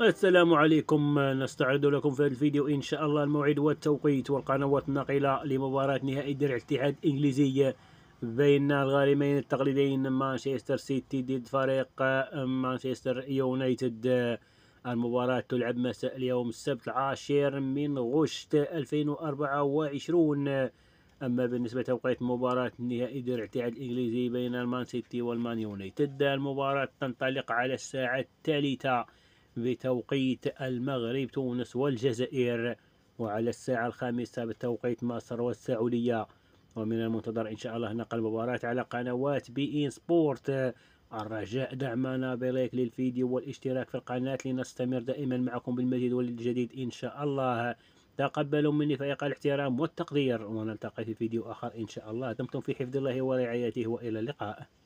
السلام عليكم نستعرض لكم في هذا الفيديو إن شاء الله الموعد والتوقيت والقنوات الناقلة لمباراة نهائي درع الاتحاد الإنجليزي بين الغارمين التقليديين مانشستر سيتي ضد فريق مانشستر يونايتد المباراة تلعب مساء اليوم السبت العاشر من غشت 2024 أما بالنسبة لتوقيت مباراة نهائي درع الاتحاد الإنجليزي بين المان سيتي والمان يونايتد المباراة تنطلق على الساعة الثالثة بتوقيت المغرب تونس والجزائر وعلى الساعة الخامسة بتوقيت مصر والسعودية ومن المنتظر إن شاء الله نقل مباراة على قنوات بي إن سبورت الرجاء دعمنا بلايك للفيديو والاشتراك في القناة لنستمر دائما معكم بالمزيد والجديد إن شاء الله تقبلوا مني فائق الاحترام والتقدير ونلتقي في فيديو آخر إن شاء الله دمتم في حفظ الله ورعايته وإلى اللقاء